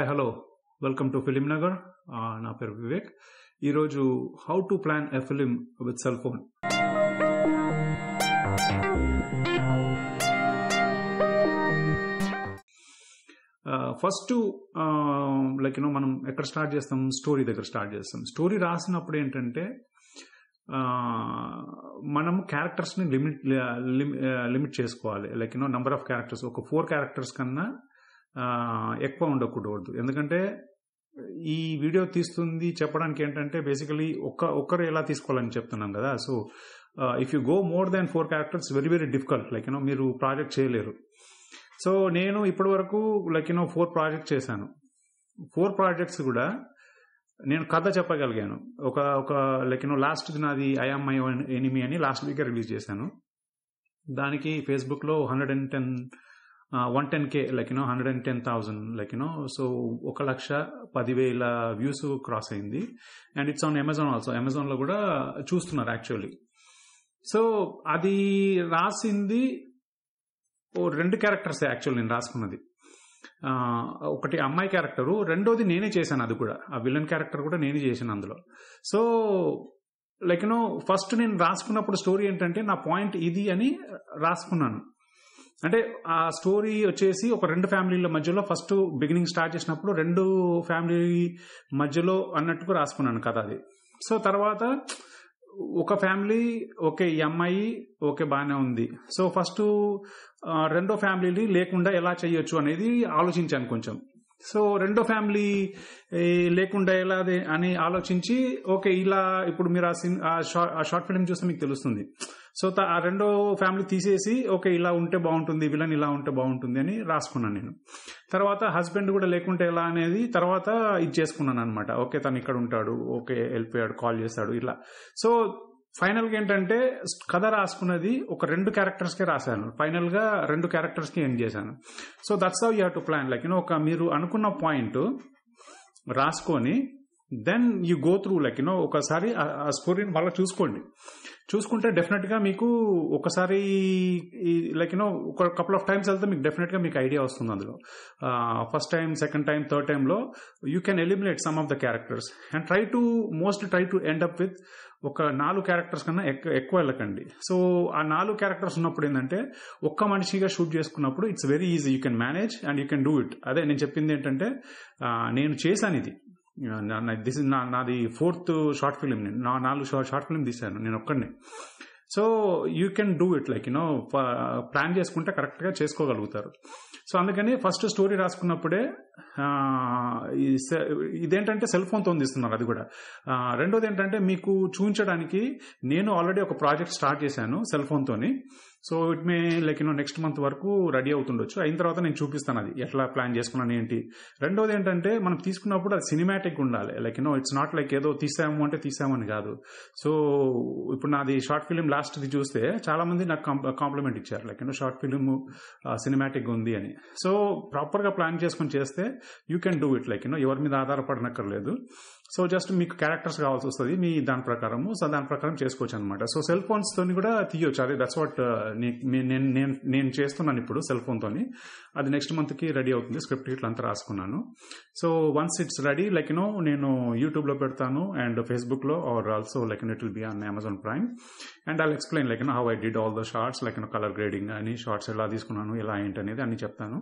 Hi hello welcome to film Nagar నా పేరు వివేక్ ఈరోజు how to plan a film with cell phone first like you know మనం ఎక్కడ start చేస్తాం స్టోరీ దగ్గర స్టార్ట్ చేస్తాం స్టోరీ రాసినప్పుడు ఏంటంటే మనం క్యారెక్టర్స్ని లిమిట్ లిమిట్ చేసుకోవాలి like you know number of characters ఒక ఫోర్ క్యారెక్టర్స్ కన్నా ఎక్కువ ఉండకూడదు ఎందుకంటే ఈ వీడియో తీస్తుంది చెప్పడానికి ఏంటంటే బేసికలీ ఒక్క ఒక్కరు ఎలా తీసుకోవాలని చెప్తున్నాం కదా so if you go more than four characters very very difficult like you know మీరు ప్రాజెక్ట్ చేయలేరు సో నేను ఇప్పటి వరకు లైక్ యూనో ఫోర్ ప్రాజెక్ట్ చేశాను ఫోర్ ప్రాజెక్ట్స్ కూడా నేను కథ చెప్పగలిగాను ఒక ఒక లైక్ యూనో లాస్ట్ నాది ఐఎమ్ మై ఎనిమి అని లాస్ట్ వీకే రిలీజ్ చేశాను దానికి ఫేస్బుక్లో hundred and ten one ten K like you know hundred and ten thousand like you know so ఒక లక్ష పదివేల వ్యూస్ క్రాస్ అయింది and it's on Amazon also అమెజాన్లో కూడా చూస్తున్నారు యాక్చువల్లీ సో అది రాసింది ఓ రెండు క్యారెక్టర్స్ యాక్చువల్ నేను రాసుకున్నది ఒకటి అమ్మాయి క్యారెక్టరు రెండోది నేనే చేశాను అది కూడా ఆ విలన్ క్యారెక్టర్ కూడా నేనే చేశాను అందులో సో లైక్ యూనో ఫస్ట్ నేను రాసుకున్నప్పుడు స్టోరీ ఏంటంటే నా పాయింట్ ఇది అని రాసుకున్నాను అంటే ఆ స్టోరీ వచ్చేసి ఒక రెండు ఫ్యామిలీల మధ్యలో ఫస్ట్ బిగినింగ్ స్టార్ట్ చేసినప్పుడు రెండు ఫ్యామిలీ మధ్యలో అన్నట్టుగా రాసుకున్నాను కథ అది సో తర్వాత ఒక ఫ్యామిలీ ఓకే ఈ అమ్మాయి ఓకే బాగానే ఉంది సో ఫస్ట్ రెండో ఫ్యామిలీని లేకుండా ఎలా చేయొచ్చు అనేది ఆలోచించాను కొంచెం సో రెండో ఫ్యామిలీ లేకుండా ఎలా అని ఆలోచించి ఓకే ఇలా ఇప్పుడు మీరు ఆ సిన్ ఆ షార్ట్ ఫిలిం చూస్తే మీకు తెలుస్తుంది సో ఆ రెండో ఫ్యామిలీ తీసేసి ఓకే ఇలా ఉంటే బాగుంటుంది విలన్ ఇలా ఉంటే బాగుంటుంది అని రాసుకున్నాను నేను తర్వాత హస్బెండ్ కూడా లేకుంటే ఎలా అనేది తర్వాత ఇది చేసుకున్నాను అనమాట ఓకే తను ఇక్కడ ఉంటాడు ఓకే వెళ్ళిపోయాడు కాల్ చేస్తాడు ఇలా సో ఫైనల్ గా ఏంటంటే కథ రాసుకున్నది ఒక రెండు క్యారెక్టర్స్ కే రాశాను ఫైనల్ గా రెండు క్యారెక్టర్స్ కి ఎండ్ చేశాను so that's how you have to plan like you know ఒక మీరు అనుకున్న పాయింట్ రాసుకొని then you go through like you know ఒకసారి ఆ స్టోరీని మళ్ళీ చూసుకోండి చూసుకుంటే డెఫినెట్ గా మీకు ఒకసారి లైక్ యూనో ఒక కపుల్ ఆఫ్ టైమ్స్ వెళ్తే మీకు డెఫినెట్ గా మీకు ఐడియా వస్తుంది అందులో first time second time third టైంలో you can eliminate some of the characters and try to most try to end up with ఒక నాలుగు క్యారెక్టర్స్ కన్నా ఎక్కువ వెళ్ళకండి సో ఆ నాలుగు క్యారెక్టర్స్ ఉన్నప్పుడు ఏంటంటే ఒక్క మనిషిగా షూట్ చేసుకున్నప్పుడు it's very easy you can manage and you can do it అదే నేను చెప్పింది ఏంటంటే నేను చేశాను ఇది దిస్ నా నాది ఫోర్త్ షార్ట్ ఫిలిం నేను నా నాలుగు షార్ట్ ఫిలిం తీశాను నేను ఒక్కడనే so you can do it like know plan చేసుకుంటే కరెక్ట్గా చేసుకోగలుగుతారు సో అందుకని ఫస్ట్ స్టోరీ రాసుకున్నప్పుడే ఇదేంటంటే సెల్ ఫోన్తో తీస్తున్నారు అది కూడా రెండోది ఏంటంటే మీకు చూపించడానికి నేను ఆల్రెడీ ఒక ప్రాజెక్ట్ స్టార్ట్ చేశాను సెల్ ఫోన్తోని so it may like you know next month వరకు రెడీ అవుతుండొచ్చు అయిన తర్వాత నేను చూపిస్తాను అది ఎట్లా ప్లాన్ చేసుకున్నాను ఏంటి రెండోది ఏంటంటే మనం తీసుకున్నప్పుడు అది సినిమాటిక్ ఉండాలి like you know it's not like ఏదో తీసాము అంటే తీసామని కాదు సో ఇప్పుడు నాది షార్ట్ ఫిలిం లాస్ట్ది చూస్తే చాలా మంది నాకు కాంప్లిమెంట్ ఇచ్చారు like you know short film cinematic ఉంది అని సో ప్రాపర్గా ప్లాన్ చేసుకుని చేస్తే you can do it like you know ఎవరి మీద ఆధారపడనక్కర్లేదు సో జస్ట్ మీకు క్యారెక్టర్స్ కావాల్సి వస్తుంది మీ దాని ప్రకారము సో దాని ప్రకారం చేసుకోవచ్చు అనమాట సో సెల్ ఫోన్స్ తోని కూడా తీయొచ్చు అదే దట్స్ వాట్ uh, నేను నేను చేస్తున్నాను ఇప్పుడు సెల్ ఫోన్ తోని అది నెక్స్ట్ మంత్ కి రెడీ అవుతుంది స్క్రిప్ట్ ఇట్లా అంతా రాసుకున్నాను so once it's ready like know నేను యూట్యూబ్ లో పెడతాను అండ్ ఫేస్బుక్ లో or also like it will be on Amazon Prime and I explain like how I did all the shorts like colour grading అని shorts ఎలా తీసుకున్నాను ఎలా ఏంటి అనేది చెప్తాను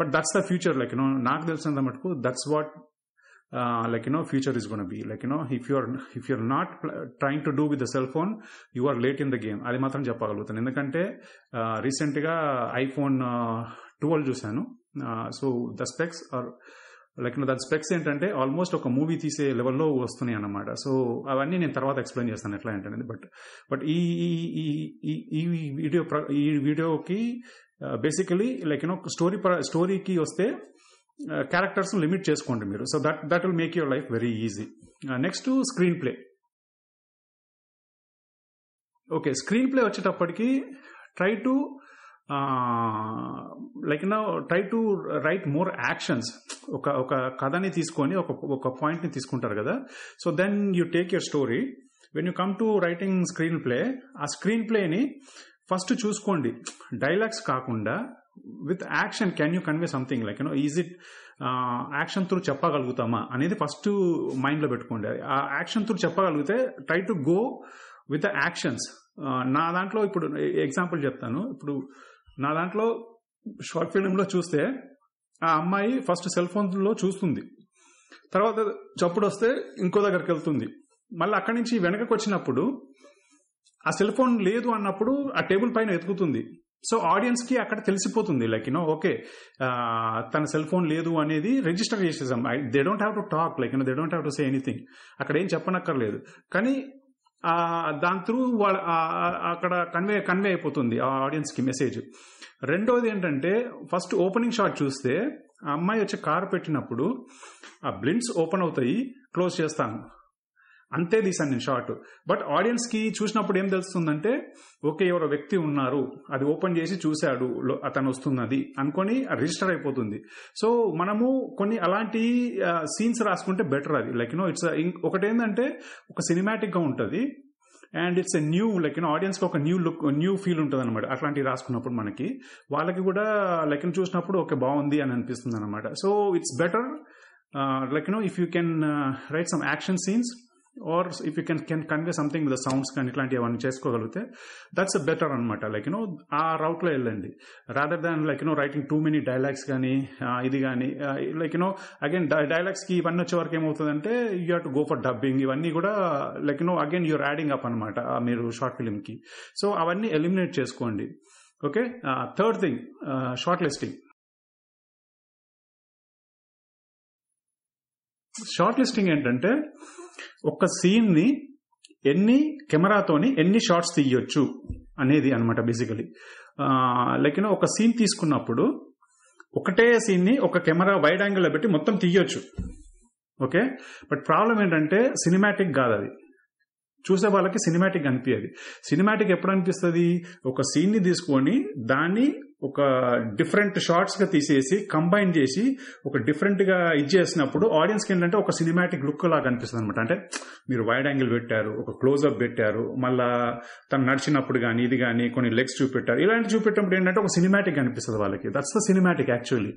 but that's the future like నాకు తెలిసినంత మటుకు that's what like uh, like future is future be like to be like if know not you're to do with the cell phone do or late in the game అది మాత్రం చెప్పగలుగుతాను ఎందుకంటే recent గా iPhone twelve చూశాను so the specs are like దాని specs ఏంటంటే almost ఒక movie తీసే లెవెల్లో వస్తున్నాయి అన్నమాట సో అవన్నీ నేను తర్వాత ఎక్స్ప్లెయిన్ చేస్తాను ఎట్లా ఏంటనేది బట్ బట్ ఈ ఈ వీడియో ఈ వీడియోకి బేసికలీ లైక్ యూనో స్టోరీ స్టోరీకి వస్తే క్యారెక్టర్స్ uh, లిమిట్ చేసుకోండి మీరు so that that will make your life very easy next screenplay okay screenplay వచ్చేటప్పటికి ట్రై టు లైక్ నా try to write more actions ఒక ఒక కథని తీసుకొని ఒక ఒక పాయింట్ని తీసుకుంటారు కదా so then you take your story when you come to writing screenplay ఆ స్క్రీన్ ప్లేని ఫస్ట్ చూసుకోండి డైలాగ్స్ కాకుండా with action can you convey something like you know is it action through చెప్పగలుగుతామా అనేది ఫస్ట్ మైండ్ లో పెట్టుకోండి ఆ యాక్షన్ త్రూ చెప్పగలిగితే try to go with actions నా దాంట్లో ఇప్పుడు ఎగ్జాంపుల్ చెప్తాను ఇప్పుడు నా దాంట్లో షార్ట్ ఫిల్మ్ లో చూస్తే ఆ అమ్మాయి ఫస్ట్ సెల్ ఫోన్ లో చూస్తుంది తర్వాత చప్పుడు వస్తే ఇంకో దగ్గరికి వెళ్తుంది మళ్ళీ అక్కడి నుంచి వెనకకు వచ్చినప్పుడు ఆ సెల్ ఫోన్ లేదు అన్నప్పుడు ఆ టేబుల్ పైన ఎతుకుతుంది సో ఆడియన్స్ కి అక్కడ తెలిసిపోతుంది లైక్ యూనో ఓకే తన సెల్ ఫోన్ లేదు అనేది రిజిస్టర్ చేసేసాం they don't have to talk like you know they don't have to say anything అక్కడ ఏం చెప్పనక్కర్లేదు కానీ దాని త్రూ వాళ్ళ అక్కడ కన్వే కన్వే అయిపోతుంది ఆ ఆడియన్స్ కి మెసేజ్ రెండోది ఏంటంటే ఫస్ట్ ఓపెనింగ్ షాట్ చూస్తే ఆ అమ్మాయి వచ్చి కారు పెట్టినప్పుడు ఆ బ్లిండ్స్ ఓపెన్ అవుతాయి క్లోజ్ చేస్తాను అంతే తీశాను నేను షార్ట్ బట్ ఆడియన్స్ కి చూసినప్పుడు ఏం తెలుస్తుందంటే ఓకే ఎవరో వ్యక్తి ఉన్నారు అది ఓపెన్ చేసి చూశాడు అతను వస్తున్నది అనుకొని రిజిస్టర్ అయిపోతుంది సో మనము కొన్ని అలాంటి సీన్స్ రాసుకుంటే బెటర్ అది లైక్ యూనో ఇట్స్ ఒకటేందంటే ఒక సినిమాటిక్ గా ఉంటుంది and it's a new like you know audience కి ఒక న్యూ లుక్ న్యూ ఫీల్ ఉంటుంది అనమాట అట్లాంటివి రాసుకున్నప్పుడు మనకి వాళ్ళకి కూడా లైక్ చూసినప్పుడు ఓకే బాగుంది అని అనిపిస్తుంది అనమాట so it's better like you know if you can write some action scenes or if you can can convey something the sounds కానీ ఇట్లాంటివి అవన్నీ చేసుకోగలిగితే దట్స్ బెటర్ అనమాట లైక్ యూనో ఆ రౌట్ లో వెళ్ళండి rather than like you know writing too many dialogues కానీ ఇది కానీ లైక్ యూనో అగైన్ డైలాగ్స్ కి ఇవన్నీ వచ్చే వరకు ఏమవుతుందంటే you have to go for dubbing ఇవన్నీ కూడా like you know again you're adding up అనమాట మీరు షార్ట్ ఫిలిం కి సో అవన్నీ ఎలిమినేట్ చేసుకోండి okay third thing shortlisting shortlisting ఏంటంటే ఒక సీన్ ని ఎన్ని కెమెరాతోని ఎన్ని షార్ట్స్ తీయొచ్చు అనేది అనమాట బేసికలీ లైక్ ఒక సీన్ తీసుకున్నప్పుడు ఒకటే సీన్ ని ఒక కెమెరా వైడ్ లో పెట్టి మొత్తం తీయొచ్చు ఓకే బట్ ప్రాబ్లం ఏంటంటే సినిమాటిక్ కాదు అది చూసే వాళ్ళకి సినిమాటిక్ అనిపించదు సినిమాటిక్ ఎప్పుడు అనిపిస్తుంది ఒక సీన్ ని తీసుకొని దాన్ని ఒక డిఫరెంట్ షార్ట్స్ గా తీసేసి కంబైన్ చేసి ఒక డిఫరెంట్ గా ఇది చేసినప్పుడు ఆడియన్స్ కి ఏంటంటే ఒక సినిమాటిక్ లుక్ లాగా అనిపిస్తుంది అనమాట అంటే మీరు వైడ్ యాంగిల్ పెట్టారు ఒక క్లోజ్అప్ పెట్టారు మళ్ళా తను నడిచినప్పుడు కానీ ఇది కానీ కొన్ని లెగ్స్ చూపెట్టారు ఇలాంటి చూపెట్టినప్పుడు ఏంటంటే ఒక సినిమాటిక్ అనిపిస్తుంది వాళ్ళకి దట్స్ ద సినిమాటిక్ యాక్చువల్లీ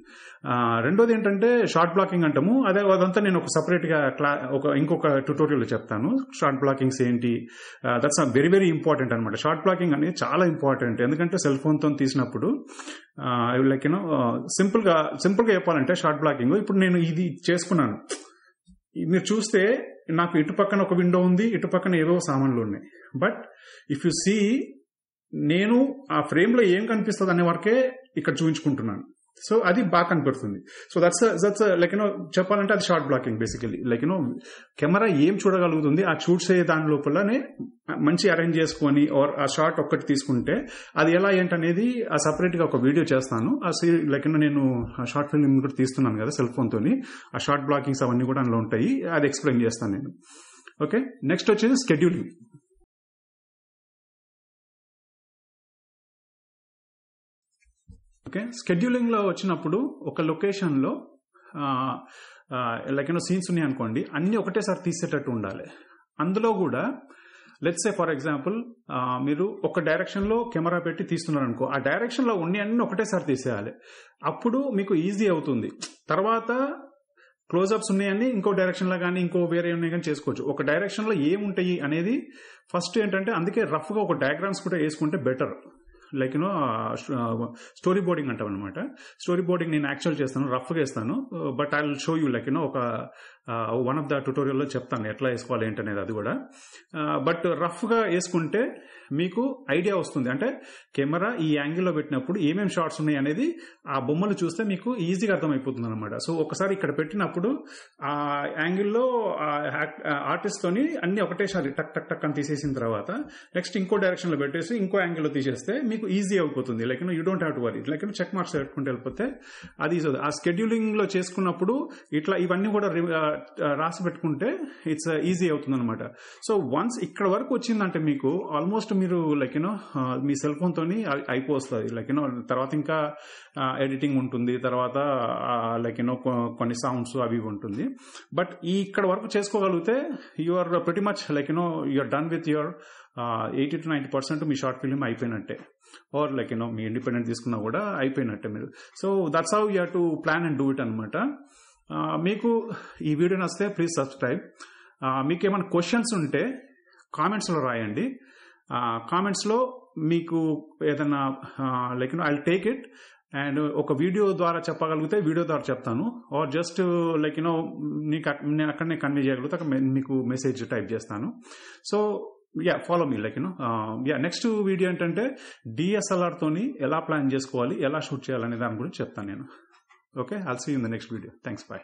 రెండోది ఏంటంటే షార్ట్ బ్లాకింగ్ అంటాము అదే అదంతా నేను ఒక సపరేట్ గా క్లా ఒక ఇంకొక ట్యూటోరియల్ చెప్తాను షార్ట్ బ్లాకింగ్స్ ఏంటి దట్స్ వెరీ వెరీ ఇంపార్టెంట్ అనమాట షార్ట్ బ్లాకింగ్ అనేది చాలా ఇంపార్టెంట్ ఎందుకంటే సెల్ ఫోన్ తో తీసినప్పుడు లైక్ యూనో సింపుల్ గా సింపుల్ గా చెప్పాలంటే షార్ట్ బ్లాకింగ్ ఇప్పుడు నేను ఇది చేసుకున్నాను మీరు చూస్తే నాకు ఇటు పక్కన ఒక విండో ఉంది ఇటు పక్కన ఏదో సామాన్లు ఉన్నాయి బట్ ఇఫ్ యు సీ నేను ఆ ఫ్రేమ్ లో ఏం కనిపిస్తుంది అనే వరకే ఇక్కడ చూపించుకుంటున్నాను సో అది బాగా కనపడుతుంది so that's that's like you know చెప్పాలంటే అది shot blocking basically like you know camera ఏం చూడగలుగుతుంది ఆ చూసే దాని లోపలనే మంచి అరేంజ్ చేసుకొని ఆర్ ఆ షార్ట్ ఒక్కటి తీసుకుంటే అది ఎలా ఏంటనేది ఆ సపరేట్ గా ఒక వీడియో చేస్తాను ఆ సీ లైక్ నేను షార్ట్ ఫిల్మ్ కూడా తీస్తున్నాను కదా సెల్ ఫోన్ తోని ఆ షార్ట్ బ్లాకింగ్స్ అవన్నీ కూడా అందులో ఉంటాయి అది ఎక్స్ప్లెయిన్ చేస్తాను నేను ఓకే నెక్స్ట్ వచ్చేది స్కెడ్యూలింగ్ ఓకే స్కెడ్యూలింగ్లో వచ్చినప్పుడు ఒక లొకేషన్లో లైక్ ఏమో సీన్స్ ఉన్నాయి అనుకోండి అన్ని ఒకటేసారి తీసేటట్టు ఉండాలి అందులో కూడా లెట్స్ సే ఫర్ ఎగ్జాంపుల్ మీరు ఒక డైరెక్షన్ లో కెమెరా పెట్టి తీస్తున్నారు అనుకో ఆ డైరెక్షన్ లో ఉండి అన్ని ఒకటేసారి తీసేయాలి అప్పుడు మీకు ఈజీ అవుతుంది తర్వాత క్లోజ్అప్స్ ఉన్నాయని ఇంకో డైరెక్షన్ లో కానీ ఇంకో వేరే ఉన్నాయి కానీ చేసుకోవచ్చు ఒక డైరెక్షన్ లో ఏముంటాయి అనేది ఫస్ట్ ఏంటంటే అందుకే రఫ్ గా ఒక డయాగ్రామ్స్ కూడా వేసుకుంటే better like you know storyboarding అంటాం అనమాట స్టోరీ బోర్డింగ్ నేను యాక్చువల్ చేస్తాను రఫ్గా ఇస్తాను but I show you like you know ఒక వన్ ఆఫ్ ద ట్యూటోరియల్లో చెప్తాను ఎట్లా వేసుకోవాలి ఏంటనేది అది కూడా బట్ రఫ్గా వేసుకుంటే మీకు ఐడియా వస్తుంది అంటే కెమెరా ఈ యాంగిల్లో పెట్టినప్పుడు ఏమేమి షార్ట్స్ ఉన్నాయి అనేది ఆ బొమ్మలు చూస్తే మీకు ఈజీగా అర్థమైపోతుంది అనమాట సో ఒకసారి ఇక్కడ పెట్టినప్పుడు ఆ యాంగిల్లో ఆర్టిస్ట్ తోని అన్ని ఒకటేసారి టక్ టక్ టక్ అని తీసేసిన తర్వాత నెక్స్ట్ ఇంకో డైరెక్షన్ లో పెట్టేసి ఇంకో యాంగిల్లో తీసేస్తే మీకు ఈజీ అయిపోతుంది like you don't have to worry like check marks పెట్టుకుంటే వెళ్ళిపోతే అది ఆ స్కెడ్యూలింగ్ లో చేసుకున్నప్పుడు ఇట్లా ఇవన్నీ కూడా రాసి పెట్టుకుంటే ఇట్స్ ఈజీ అవుతుంది అనమాట సో వన్స్ ఇక్కడ వరకు వచ్చిందంటే మీకు ఆల్మోస్ట్ మీరు లైక్ యూనో మీ సెల్ ఫోన్ తోని అయిపోస్తుంది లైక్ యూనో తర్వాత ఇంకా ఎడిటింగ్ ఉంటుంది తర్వాత లైక్ యూనో కొన్ని సౌండ్స్ అవి ఉంటుంది బట్ ఈ ఇక్కడ వరకు చేసుకోగలిగితే you are pretty much like you know you're done with your eighty to ninety percent మీ షార్ట్ ఫిల్మ్ అయిపోయినట్టే ఆర్ లైక్ యూనో మీ ఇండిపెండెంట్ తీసుకున్నా కూడా అయిపోయినట్టే మీరు so that's how you have to plan and do it అనమాట మీకు ఈ వీడియో నచ్చితే ప్లీజ్ సబ్స్క్రైబ్ మీకు ఏమైనా క్వశ్చన్స్ ఉంటే కామెంట్స్లో రాయండి కామెంట్స్లో మీకు ఏదైనా like I take it and ఒక వీడియో ద్వారా చెప్పగలిగితే వీడియో ద్వారా చెప్తాను ఆర్ జస్ట్ లైక్ యూనో నీకు నేను అక్కడనే కన్వే చేయగలిగితే అక్కడ మీకు మెసేజ్ టైప్ చేస్తాను so ya follow me like you know ya next video ఏంటంటే డిఎస్ఎల్ఆర్ తోని ఎలా ప్లాన్ చేసుకోవాలి ఎలా షూట్ చేయాలనే దాని గురించి చెప్తాను నేను Okay, I'll see you in the next video. Thanks, bye.